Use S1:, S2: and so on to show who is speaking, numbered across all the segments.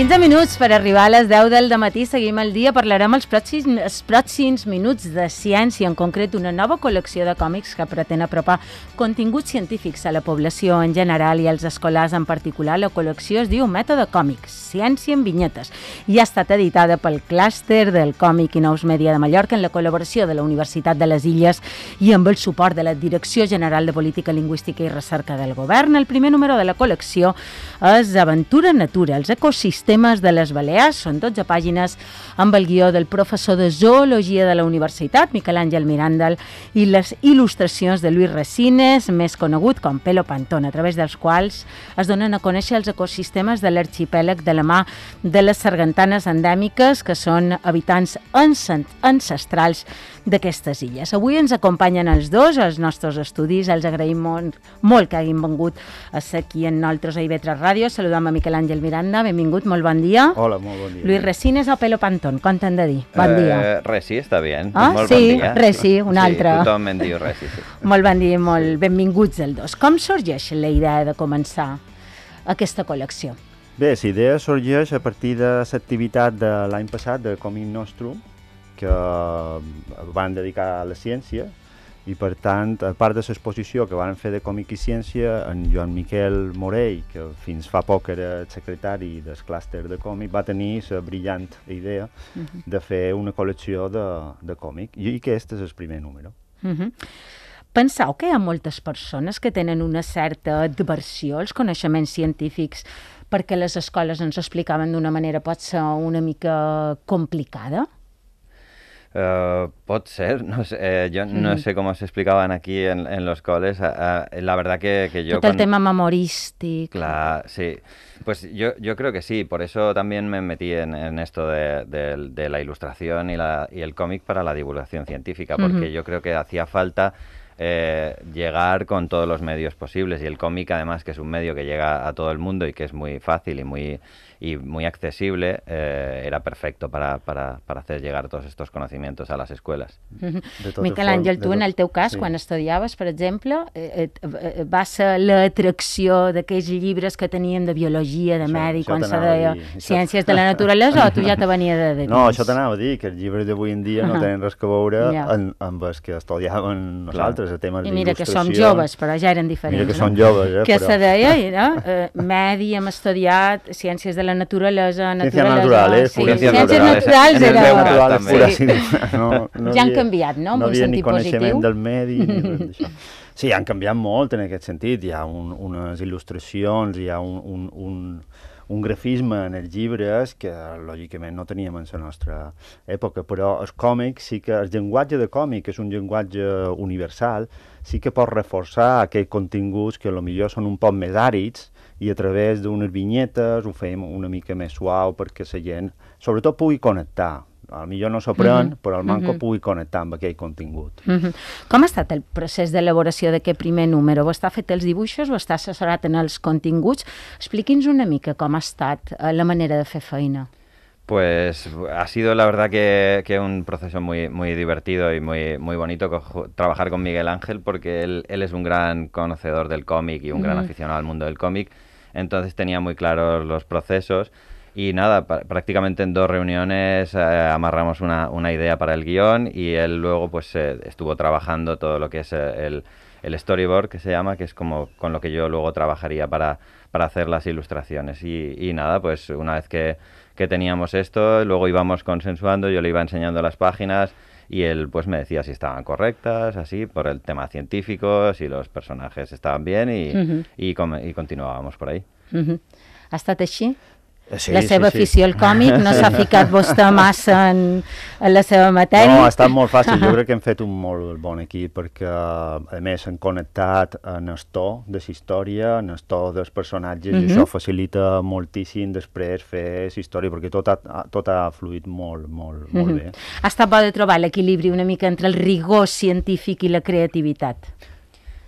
S1: 15 minuts per arribar a les 10 del matí. Seguim el dia. Parlarem els pròxims, els pròxims minuts de ciència, en concret una nova col·lecció de còmics que pretén apropar continguts científics a la població en general i als escolars en particular. La col·lecció es diu Mètode Còmics, Ciència en Vinyetes, i ha estat editada pel clúster del còmic i nous mèdia de Mallorca en la col·laboració de la Universitat de les Illes i amb el suport de la Direcció General de Política Lingüística i Recerca del Govern. El primer número de la col·lecció és Aventura Natura, els ecosistemes temes de les Balears. Són 12 pàgines amb el guió del professor de Zoologia de la Universitat, Miquel Àngel Mirandal, i les il·lustracions de Lluís Resines, més conegut com Pelo Pantón, a través dels quals es donen a conèixer els ecosistemes de l'arxipèlag de la mà de les sargantanes endèmiques, que són habitants ancestrals d'aquestes illes. Avui ens acompanyen els dos, els nostres estudis, els agraïm molt, molt que hagin vengut a ser aquí en nosaltres a Ivetres Ràdio. Saludem a Miquel Àngel Miranda, benvingut, molt bon dia.
S2: Hola, molt bon dia.
S1: Lluís Resines o Pelo Pantón, com t'han de dir? Bon dia. Eh,
S2: Resi, està bé. Ah, molt sí, bon dia. Resi, un sí, altre. tothom en diu Resi, sí.
S1: molt bon dia, molt benvinguts els dos. Com sorgeix la idea de començar aquesta col·lecció?
S3: Bé, la idea sorgeix a partir de l'activitat de l'any passat de Comín Nostrum, que eh, van dedicar a la ciència, i per tant, a part de l'exposició que van fer de còmic i ciència, en Joan Miquel Morell, que fins fa poc era secretari del clúster de còmic, va tenir la brillant idea uh mhm. -huh. de fer una col·lecció de, de còmic, i, aquest és el primer número.
S1: Uh mhm. -huh. Penseu que hi ha moltes persones que tenen una certa adversió als coneixements científics perquè les escoles ens explicaven d'una manera potser una mica complicada?
S2: Eh, pot ser, no sé, cómo eh, se no mm. aquí en, los coles, eh, la verdad que, que yo... el tema
S1: memorístic.
S2: Claro, sí. Pues yo, creo que sí, por eso también me metí en, esto de, la ilustración y, la, el cómic para la divulgación científica, porque yo creo que hacía falta eh, llegar con todos los medios posibles. Y el cómic, además, que es un medio que llega a todo el mundo y que es muy fácil y muy, y muy accesible, eh, era perfecto para, para, para, hacer llegar todos estos conocimientos a les escoles. Miquel Àngel, tu en el teu cas, sí. quan
S1: estudiaves, per exemple, eh, eh, eh va ser l'atracció d'aquells llibres que teníem de biologia, de medi, quan se deia ciències de la naturalesa, o tu ja te venia de, de No, això t'anava
S3: a dir, que els llibres d'avui en dia no tenen res que veure ja. amb, amb els que estudiaven nosaltres dedicades temes d'il·lustració. I mira que som joves, però ja eren diferents. Mira que no? som joves, eh? Que però... se
S1: deia, no? eh, medi, hem estudiat ciències de la naturalesa, Ciències Naturales, sí, ciències naturales, ciències naturals. era... Naturales, pura, sí. no, no ja han canviat, no? No havia ni coneixement positiu. del medi ni
S3: res Sí, han canviat molt en aquest sentit. Hi ha un, unes il·lustracions, hi ha un, un, un un grafisme en els llibres que lògicament no teníem en la nostra època, però el còmic sí que, el llenguatge de còmic és un llenguatge universal, sí que pot reforçar aquells continguts que lo millor són un poc més àrids i a través d'unes vinyetes ho fem una mica més suau perquè la gent sobretot pugui connectar, al millor no s'ho pren, uh -huh. però el manco uh -huh. pugui connectar amb aquell contingut.
S1: Uh -huh. Com ha estat el procés d'elaboració d'aquest primer número? Ho està fet els dibuixos, o està assessorat en els continguts? Expliqui'ns una mica com ha estat eh, la manera de fer feina.
S2: Pues ha sido la verdad que, que un proceso muy, muy divertido y muy, muy bonito co trabajar con Miguel Ángel porque él, él es un gran conocedor del cómic y un mm. gran aficionado al mundo del cómic. Entonces tenía muy claros los procesos Y nada, prácticamente en dos reuniones eh, amarramos una, una, idea para el guión y él luego pues eh, estuvo trabajando todo lo que es eh, el, storyboard que se llama, que es como con lo que yo luego trabajaría para, para hacer las ilustraciones. Y, y nada, pues una vez que, teníamos esto, luego íbamos consensuando, yo le iba enseñando las páginas y él pues me decía si estaban correctas, así, por el tema científico, si los personajes estaban bien y, y, continuábamos por ahí.
S1: ¿Hasta Techi? Eh, sí, la seva sí, afició sí. al còmic, no s'ha ficat vostè massa en, en la seva matèria? No, ha estat molt fàcil, jo crec
S2: que hem fet un
S3: molt bon equip perquè a més s'han connectat en el to de la història, en el to dels personatges mm -hmm. i mhm. això facilita moltíssim després fer la història perquè tot
S2: ha, tot ha fluït molt, molt, molt mm -hmm. bé.
S1: Ha estat bo de trobar l'equilibri una mica entre el rigor científic i la creativitat.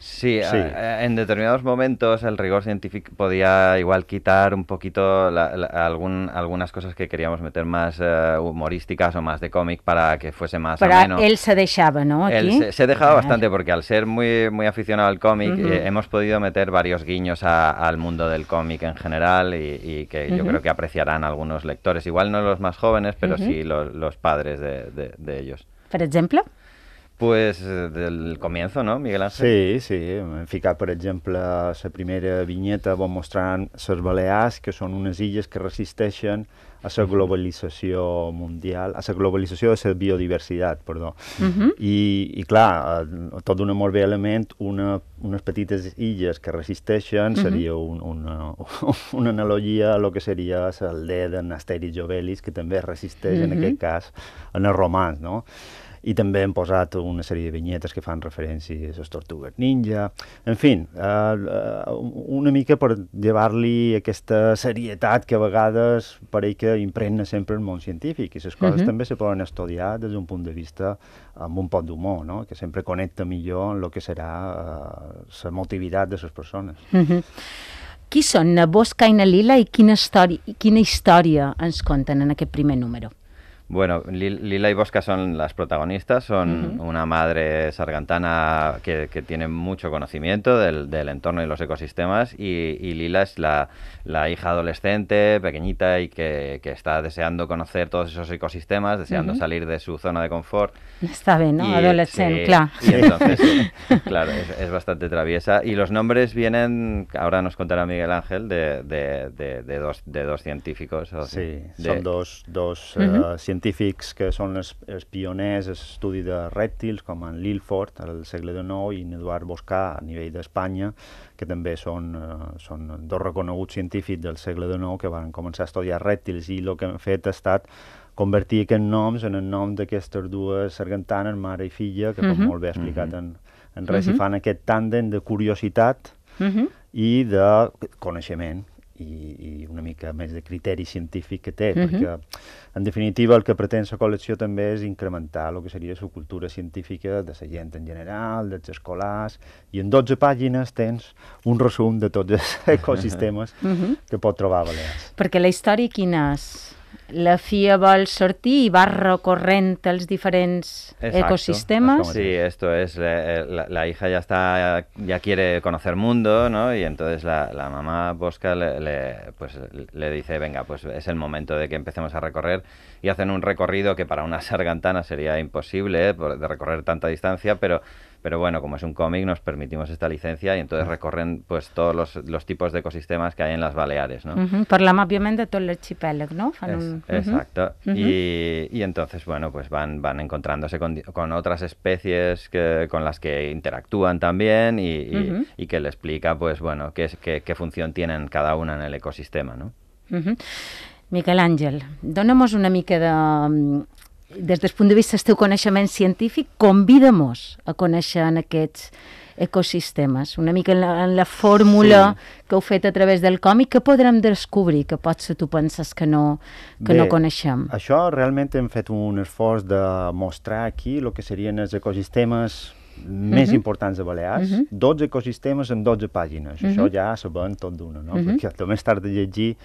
S2: Sí, en determinados momentos el rigor científico podía igual quitar un poquito algunas cosas que queríamos meter más eh, humorísticas o más de cómic para que fuese más Pero él
S1: se dejaba, ¿no? se, dejaba bastante
S2: porque al ser muy, muy aficionado al cómic eh, hemos podido meter varios guiños al mundo del cómic en general y, que yo creo que apreciarán algunos lectores. Igual no los más jóvenes, pero sí los, padres de, de, de ellos. ¿Por ejemplo? pues eh, del comienzo, ¿no, Miguel Ángel? Sí, sí. Hem ficat, per exemple, la primera
S3: vinyeta on mostrant les Balears, que són unes illes que resisteixen a la globalització mundial, a la globalització de la biodiversitat, perdó. Uh -huh. I, I clar, eh, tot dona molt bé element una, unes petites illes que resisteixen, uh -huh. seria un, una, una analogia a lo que seria l'aldea d'en Asterix Jovelis, que també resisteix, uh -huh. en aquest cas, en els romans, no? i també hem posat una sèrie de vinyetes que fan referències a les tortugues ninja, en fi, eh, eh, una mica per llevar-li aquesta serietat que a vegades pareix que impregna sempre el món científic i les coses uh mhm. -huh. també se poden estudiar des d'un punt de vista amb un pot d'humor, no? que sempre connecta millor el que serà eh, la la motivitat de les persones.
S1: Uh mhm. -huh. Qui són Bosca i na Lila i quina història, quina història ens conten en aquest primer número?
S2: Bueno, Lila y Bosca son las protagonistas, son una madre sargantana que, tiene mucho conocimiento del, entorno y los ecosistemas y, Lila es la, hija adolescente, pequeñita y que, está deseando conocer todos esos ecosistemas, deseando salir de su zona de confort. Está bien, ¿no? Adolescente, claro. claro, es, bastante traviesa. Y los nombres vienen, ahora nos contará Miguel Ángel, de, dos, científicos. sí, son dos,
S3: científicos científics que són els, els pioners en l'estudi de rèptils, com en Lilford al segle XIX i en Eduard Boscà a nivell d'Espanya, que també són, eh, són dos reconeguts científics del segle XIX que van començar a estudiar rèptils i el que han fet ha estat convertir aquests noms en el nom d'aquestes dues sargantanes, mare i filla, que com uh mhm. -huh. molt bé ha explicat uh mhm. -huh. en, en Reci, uh mhm. -huh. fan aquest tàndem de curiositat uh -huh. i de coneixement, i, i una mica més de criteri científic que té, mm -hmm. perquè en definitiva el que pretén la col·lecció també és incrementar el que seria la cultura científica de la gent en general, dels escolars, i en 12 pàgines tens un resum de tots els ecosistemes mm -hmm. que pot trobar a Balears.
S1: Perquè la història quina és? la FIA vol sortir i va recorrent els diferents Exacto, ecosistemas. Es sí,
S2: esto es, la, eh, la, la, hija ya está, ya quiere conocer mundo, ¿no? Y entonces la, la mamá Bosca le, le, pues, le dice, venga, pues es el momento de que empecemos a recorrer. Y hacen un recorrido que para una sargantana sería imposible, ¿eh? de recorrer tanta distancia, pero Pero bueno, como es un cómic, nos permitimos esta licencia y entonces recorren pues todos los, tipos de ecosistemas que hay en las Baleares, ¿no? la -huh. la
S1: todo el el no? Exacto.
S2: y, entonces, bueno, pues van, van encontrándose con, otras especies que, con las que interactúan también y, que le explica, pues bueno, qué, qué, función tienen cada una en el ecosistema, ¿no?
S1: Ángel, -huh. una mica de mm, des del punt de vista del teu coneixement científic, convida-nos a conèixer en aquests ecosistemes, una mica en la, en la fórmula sí. que heu fet a través del còmic, que podrem descobrir, que potser tu penses que no, que Bé, no coneixem.
S3: Això realment hem fet un esforç de mostrar aquí el que serien els ecosistemes més uh mhm. -huh. importants de Balears, uh -huh. 12 ecosistemes en 12 pàgines. Uh -huh. Això mhm. ja sabem tot d'una, no? Uh mhm. -huh. Perquè també és tard de llegir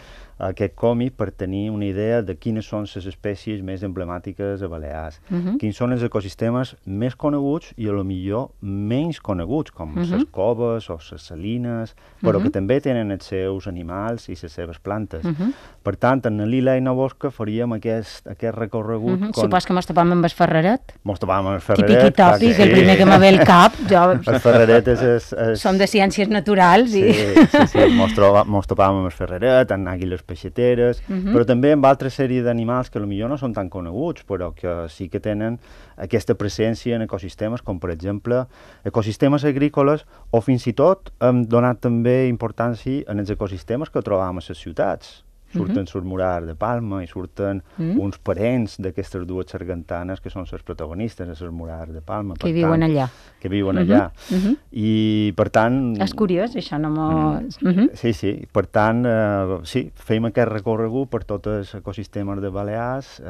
S3: aquest còmic per tenir una idea de quines són les espècies més emblemàtiques a Balears, uh mhm. -huh. quins són els ecosistemes més coneguts i a lo millor menys coneguts, com mhm. les uh -huh. coves o les salines, però uh -huh. que mhm. també tenen els seus animals i les seves plantes. Uh -huh. Per tant, en l'Ila i na Bosca faríem aquest, aquest recorregut... Uh -huh. con... Supos
S1: que mos topam amb el Ferreret? Mos topam amb el Ferreret. Típic i tòpic, sí. el primer que m'ha ve el cap. Jo... El Ferreret és... és, és... Som de ciències naturals. I... Sí, sí, sí. mos,
S3: troba, mos topam amb el Ferreret, en Àguiles peixeteres, uh mhm. -huh. però també amb altra sèrie d'animals que millor no són tan coneguts, però que sí que tenen aquesta presència en ecosistemes, com per exemple ecosistemes agrícoles, o fins i tot hem donat també importància en els ecosistemes que trobam a les ciutats Surten uh -huh. Murar de Palma i surten uh mm. -huh. uns parents d'aquestes dues sargantanes que són les protagonistes de Sur Murar de Palma. Que per viuen tant, allà. Que viuen uh -huh. allà. Uh -huh. I, per tant... És
S1: curiós, això no m'ho... Mm. Uh -huh.
S3: Sí, sí. Per tant, eh, sí, fem aquest recorregut per tots els ecosistemes de Balears eh,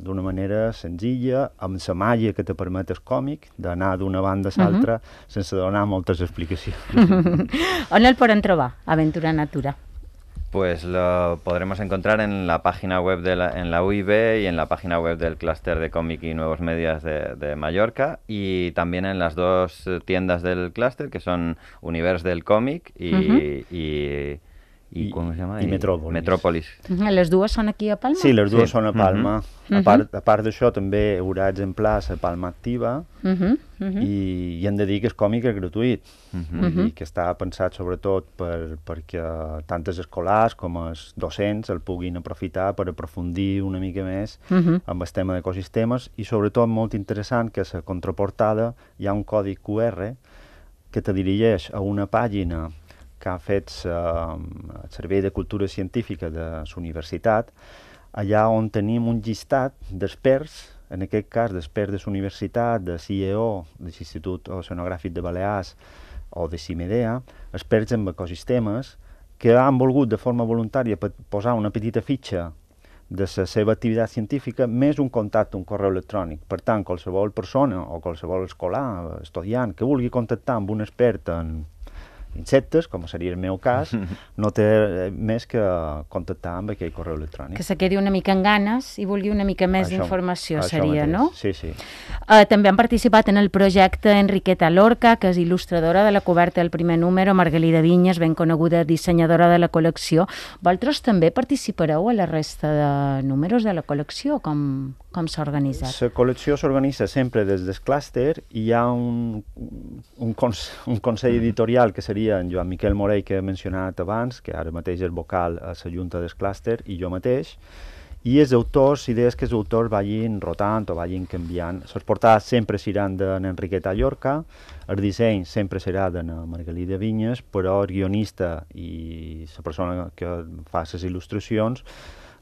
S3: d'una manera senzilla, amb la màgia que te permet el còmic, d'anar
S2: d'una banda a l'altra, uh -huh. sense donar moltes explicacions.
S1: On el poden trobar, Aventura Natura?
S2: Pues lo podremos encontrar en la página web de la, en la UIB y en la página web del clúster de cómic y nuevos medios de, Mallorca y también en las dos eh, tiendas del clúster que son Univers del cómic y i, I, com es llama? I, Metròpolis. Metròpolis.
S1: Uh eh, -huh. Les dues són aquí a Palma? Sí, les dues sí.
S3: són a Palma. Uh mhm. -huh. A part, a part d'això també hi haurà exemplars a Palma Activa
S1: uh -huh. Uh -huh.
S3: I, i hem de dir que és còmic i gratuït uh -huh. i que està pensat sobretot per, perquè tant els escolars com els docents el puguin aprofitar per aprofundir una mica més uh mhm. -huh. amb el tema d'ecosistemes i sobretot molt interessant que a la contraportada hi ha un codi QR que te dirigeix a una pàgina que han fet eh, el Servei de Cultura Científica de la universitat, allà on tenim un llistat d'experts, en aquest cas d'experts de la universitat, de CIEO, de l'Institut Oceanogràfic de Balears o de CIMEDEA, experts en ecosistemes, que han volgut de forma voluntària posar una petita fitxa de la seva activitat científica més un contacte, un correu electrònic. Per tant, qualsevol persona o qualsevol escolar, estudiant, que vulgui contactar amb un expert en insectes, com seria el meu cas, no té eh, més que contactar amb aquell correu electrònic. Que
S1: se quedi una mica en ganes i vulgui una mica més d'informació, seria, mateix. no? Sí, sí. Uh, també han participat en el projecte Enriqueta Lorca, que és il·lustradora de la coberta del primer número, Margalida Vinyes, ben coneguda dissenyadora de la col·lecció. Vosaltres també participareu a la resta de números de la col·lecció? Com, com s'ha organitzat?
S3: La col·lecció s'organitza sempre des del clúster i hi ha un, un, cons, un consell mm-hmm. editorial que seria seria en Joan Miquel Morell, que he mencionat abans, que ara mateix és vocal a la Junta del Clúster, i jo mateix, i els autors, idees que els autors vagin rotant o vagin canviant. Les portades sempre seran d'en Enriqueta Llorca, el disseny sempre serà de Margalida Vinyes, però el guionista i la persona que fa les il·lustracions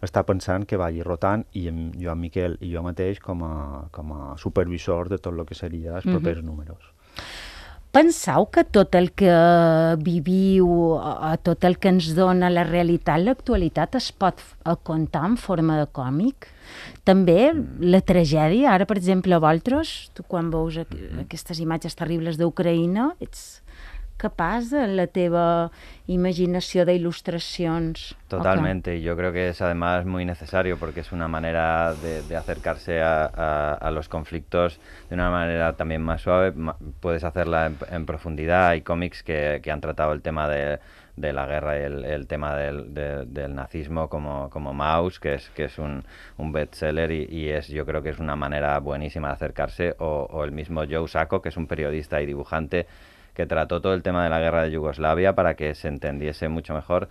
S3: està pensant que vagi rotant i en Joan Miquel i jo mateix com a, com a supervisor de tot el que seria els mhm. propers mm -hmm. números.
S1: Penseu que tot el que eh, viviu, tot el que ens dona la realitat, l'actualitat, es pot eh, contar en forma de còmic? També la tragèdia, ara per exemple a Voltros, tu quan veus mm-hmm. aquestes imatges terribles d'Ucraïna, ets capaz en la teva imaginación de ilustraciones. Totalmente,
S2: y yo creo que es además muy necesario porque es una manera de, acercarse a, los conflictos de una manera también más suave. Puedes hacerla en, profundidad. Hay cómics que, han tratado el tema de, la guerra y el, tema del, nazismo como, como Maus, que es, un, bestseller y, es, yo creo que es una manera buenísima de acercarse. O, o el mismo Joe Sacco, que es un periodista y dibujante que trató todo el tema de la guerra de Yugoslavia para que se entendiese mucho mejor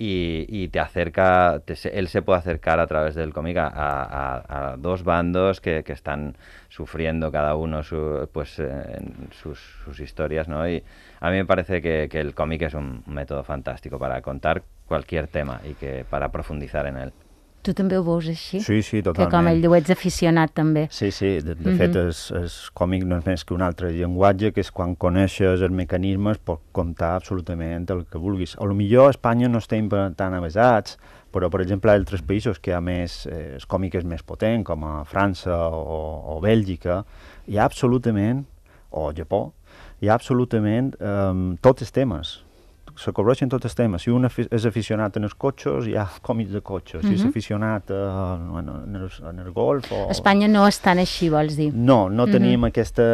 S2: y, te acerca, te, él se puede acercar a través del cómic a, dos bandos que, están sufriendo cada uno pues, eh, sus, sus, historias, ¿no? Y a mí me parece que, que el cómic es un método fantástico para contar cualquier tema y que para profundizar en él.
S1: Tu també ho veus així? Sí,
S2: sí, totalment. Que com ell
S1: diu, ets aficionat també.
S2: Sí, sí, de, de mm -hmm. fet és, és còmic no és més que un
S3: altre llenguatge, que és quan coneixes els mecanismes pots comptar absolutament el que vulguis. A lo millor a Espanya no estem tan avesats, però per exemple altres països que hi ha més, eh, el còmic és més potent, com a França o, o Bèlgica, hi ha absolutament, o Japó, hi ha absolutament eh, tots els temes se cobreixen tots els temes. Si un és aficionat en els cotxes, hi ha còmics de cotxes. Si és mhm. aficionat uh, en, en, el, en el golf... O... Espanya
S1: no és tan així, vols dir? No, no mhm. tenim
S3: aquesta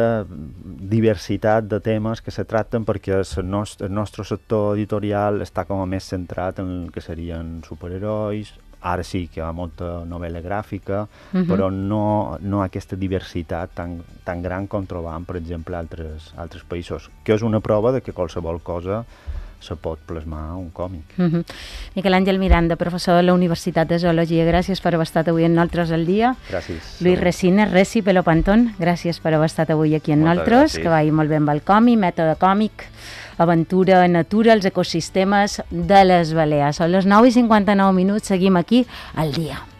S3: diversitat de temes que se tracten perquè el nostre, el nostre sector editorial està com a més centrat en el que serien superherois, ara sí que hi ha molta novel·la gràfica, mhm. però no, no aquesta diversitat tan, tan gran com trobam, per exemple, altres, altres països, que és una prova de que qualsevol cosa se pot plasmar un còmic.
S1: Mm -hmm. Miquel Àngel Miranda, professor de la Universitat de Zoologia, gràcies per haver estat avui en Nosaltres al dia. Gràcies. Lluís Resines, Resi Pelopantón, gràcies per haver estat avui aquí en Moltes Nosaltres, gràcies. que vagi molt bé amb el còmic, mètode còmic, aventura, natura, els ecosistemes de les Balears. Són les 9 i 59 minuts, seguim aquí al dia.